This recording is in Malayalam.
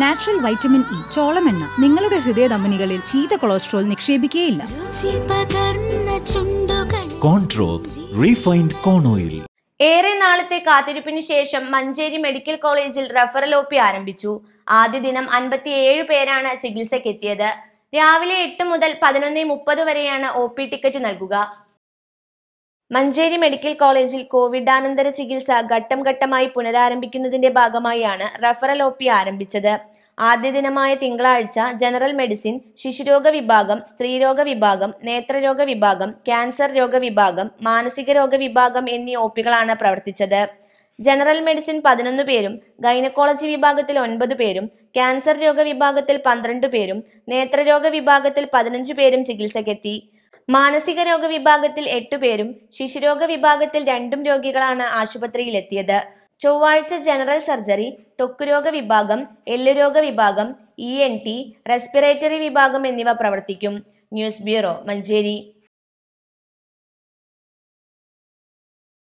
നാച്ചുറൽ വൈറ്റമിൻ ഇ ചോളമെണ്ണ നിങ്ങളുടെ ഹൃദയ ധമനികളിൽ ചീത്ത കൊളസ്ട്രോൾ നിക്ഷേപിക്കുകയില്ല കോൺ ഓയിൽ ഏറെ നാളത്തെ കാത്തിരിപ്പിന് ശേഷം മഞ്ചേരി മെഡിക്കൽ കോളേജിൽ റഫറൽ ഒ പി ആരംഭിച്ചു ആദ്യ ദിനം അൻപത്തിയേഴ് പേരാണ് എത്തിയത് രാവിലെ എട്ട് മുതൽ പതിനൊന്ന് മുപ്പത് വരെയാണ് ഒ പി ടിക്കറ്റ് നൽകുക മഞ്ചേരി മെഡിക്കൽ കോളേജിൽ കോവിഡാനന്തര ചികിത്സ ഘട്ടം ഘട്ടമായി പുനരാരംഭിക്കുന്നതിന്റെ ഭാഗമായാണ് റഫറൽ ഒ പി ആരംഭിച്ചത് ആദ്യ ദിനമായ തിങ്കളാഴ്ച ജനറൽ മെഡിസിൻ ശിശുരോഗ വിഭാഗം സ്ത്രീരോഗ വിഭാഗം നേത്രരോഗ വിഭാഗം ക്യാൻസർ രോഗ വിഭാഗം മാനസിക രോഗ വിഭാഗം എന്നീ ഒ പികളാണ് പ്രവർത്തിച്ചത് ജനറൽ മെഡിസിൻ പതിനൊന്ന് പേരും ഗൈനക്കോളജി വിഭാഗത്തിൽ ഒൻപത് പേരും ക്യാൻസർ രോഗ വിഭാഗത്തിൽ പന്ത്രണ്ട് പേരും നേത്രരോഗ വിഭാഗത്തിൽ പതിനഞ്ച് പേരും ചികിത്സക്കെത്തി മാനസിക രോഗ വിഭാഗത്തിൽ എട്ടുപേരും ശിശുരോഗ വിഭാഗത്തിൽ രണ്ടും രോഗികളാണ് ആശുപത്രിയിലെത്തിയത് ചൊവ്വാഴ്ച ജനറൽ സർജറി ത്വക്കുരോഗ വിഭാഗം എല്ലുരോഗ വിഭാഗം ഇ എൻ ടി റെസ്പിറേറ്ററി വിഭാഗം എന്നിവ പ്രവർത്തിക്കും ന്യൂസ് ബ്യൂറോ മഞ്ചേരി